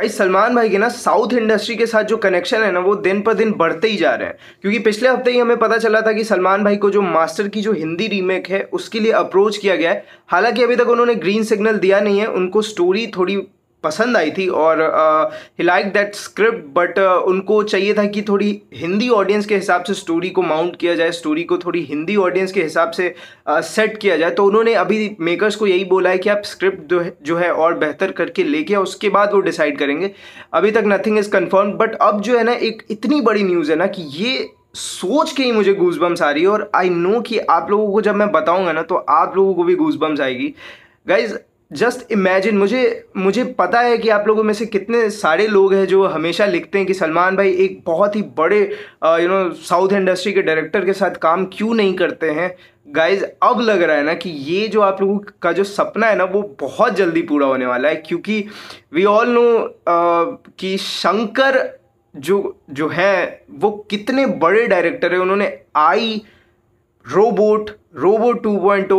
भाई सलमान भाई के ना साउथ इंडस्ट्री के साथ जो कनेक्शन है ना वो दिन पर दिन बढ़ते ही जा रहे हैं क्योंकि पिछले हफ्ते ही हमें पता चला था कि सलमान भाई को जो मास्टर की जो हिंदी रीमेक है उसके लिए अप्रोच किया गया है हालांकि अभी तक उन्होंने ग्रीन सिग्नल दिया नहीं है उनको स्टोरी थोड़ी पसंद आई थी और ही लाइक दैट स्क्रिप्ट बट उनको चाहिए था कि थोड़ी हिंदी ऑडियंस के हिसाब से स्टोरी को माउंट किया जाए स्टोरी को थोड़ी हिंदी ऑडियंस के हिसाब से सेट uh, किया जाए तो उन्होंने अभी मेकर्स को यही बोला है कि आप स्क्रिप्ट जो है और बेहतर करके लेके उसके बाद वो डिसाइड करेंगे अभी तक नथिंग इज़ कन्फर्म बट अब जो है ना एक इतनी बड़ी न्यूज़ है ना कि ये सोच के ही मुझे गूजबम्स आ रही है और आई नो कि आप लोगों को जब मैं बताऊंगा ना तो आप लोगों को भी गूजबम्स आएगी गाइज जस्ट इमेजिन मुझे मुझे पता है कि आप लोगों में से कितने सारे लोग हैं जो हमेशा लिखते हैं कि सलमान भाई एक बहुत ही बड़े यू नो साउथ इंडस्ट्री के डायरेक्टर के साथ काम क्यों नहीं करते हैं गाइज अब लग रहा है ना कि ये जो आप लोगों का जो सपना है ना वो बहुत जल्दी पूरा होने वाला है क्योंकि वी ऑल नो कि शंकर जो जो हैं वो कितने बड़े डायरेक्टर हैं उन्होंने I robot robot two point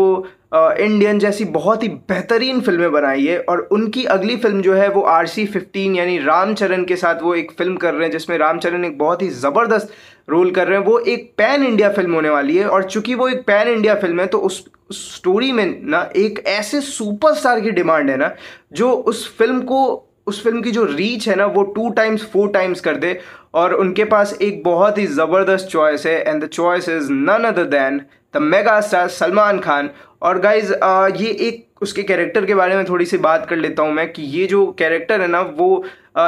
Indian जैसी बहुत ही बेहतरीन फिल्में बनाई है और उनकी अगली फिल्म जो है वो आर सी फिफ्टीन यानी रामचरण के साथ वो एक फिल्म कर रहे हैं जिसमें रामचरण एक बहुत ही ज़बरदस्त रोल कर रहे हैं वो एक पैन इंडिया फिल्म होने वाली है और चूंकि वो एक पैन इंडिया फिल्म है तो उस स्टोरी में ना एक ऐसे सुपरस्टार की डिमांड है ना जो उस फिल्म को उस फिल्म की जो रीच है ना वो टू टाइम्स फोर टाइम्स कर दे और उनके पास एक बहुत ही ज़बरदस्त चॉइस है and the choice is none other than the mega star Salman Khan और गाइज ये एक उसके कैरेक्टर के बारे में थोड़ी सी बात कर लेता हूँ मैं कि ये जो कैरेक्टर है ना वो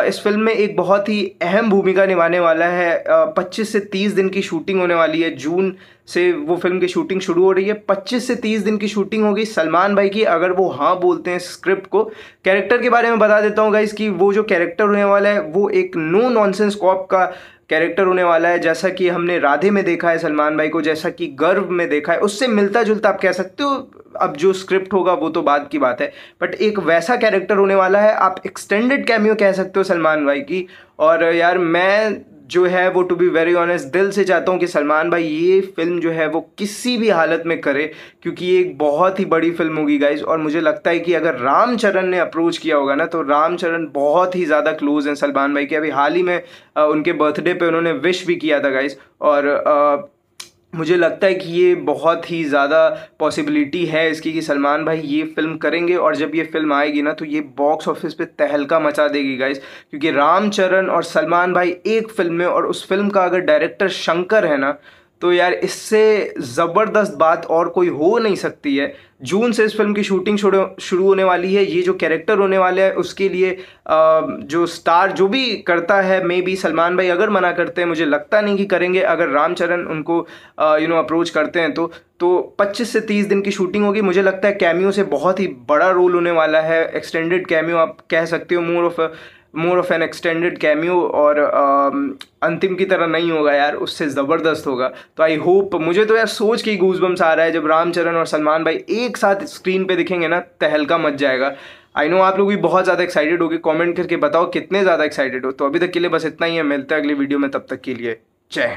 इस फिल्म में एक बहुत ही अहम भूमिका निभाने वाला है 25 से 30 दिन की शूटिंग होने वाली है जून से वो फिल्म की शूटिंग शुरू हो रही है 25 से 30 दिन की शूटिंग होगी सलमान भाई की अगर वो हाँ बोलते हैं स्क्रिप्ट को कैरेक्टर के बारे में बता देता हूँ गाइस कि वो जो कैरेक्टर होने वाला है वो एक नो नॉनसेंस कॉप का कैरेक्टर होने वाला है जैसा कि हमने राधे में देखा है सलमान भाई को जैसा कि गर्व में देखा है उससे मिलता जुलता आप कह सकते हो अब जो स्क्रिप्ट होगा वो तो बाद की बात है बट एक वैसा कैरेक्टर होने वाला है आप एक्सटेंडेड कैमियो कह सकते हो सलमान भाई की और यार मैं जो है वो टू बी वेरी ऑनेस्ट दिल से चाहता हूँ कि सलमान भाई ये फिल्म जो है वो किसी भी हालत में करे क्योंकि ये एक बहुत ही बड़ी फिल्म होगी गाइज और मुझे लगता है कि अगर रामचरण ने अप्रोच किया होगा ना तो रामचरण बहुत ही ज़्यादा क्लोज हैं सलमान भाई के अभी हाल ही में उनके बर्थडे पे उन्होंने विश भी किया था गाइज और मुझे लगता है कि ये बहुत ही ज़्यादा पॉसिबिलिटी है इसकी कि सलमान भाई ये फिल्म करेंगे और जब ये फिल्म आएगी ना तो ये बॉक्स ऑफिस पे तहलका मचा देगी गाइस क्योंकि रामचरण और सलमान भाई एक फिल्म में और उस फिल्म का अगर डायरेक्टर शंकर है ना तो यार इससे ज़बरदस्त बात और कोई हो नहीं सकती है जून से इस फिल्म की शूटिंग शुरू होने वाली है ये जो कैरेक्टर होने वाला है उसके लिए जो स्टार जो भी करता है मे बी सलमान भाई अगर मना करते हैं मुझे लगता नहीं कि करेंगे अगर रामचरण उनको यू नो अप्रोच करते हैं तो तो 25 से 30 दिन की शूटिंग होगी मुझे लगता है कैमियो से बहुत ही बड़ा रोल होने वाला है एक्सटेंडेड कैमियो आप कह सकते हो more of more of an extended cameo और uh, अंतिम की तरह नहीं होगा यार उससे ज़बरदस्त होगा तो आई होप मुझे तो यार सोच के ही बम्स आ रहा है जब रामचरण और सलमान भाई एक साथ स्क्रीन पे दिखेंगे ना तहलका मच जाएगा आई नो आप लोग भी बहुत ज़्यादा एक्साइटेड होगी कमेंट करके बताओ कितने ज़्यादा एक्साइटेड हो तो अभी तक के लिए बस इतना ही है मिलते हैं अगली वीडियो में तब तक के लिए जय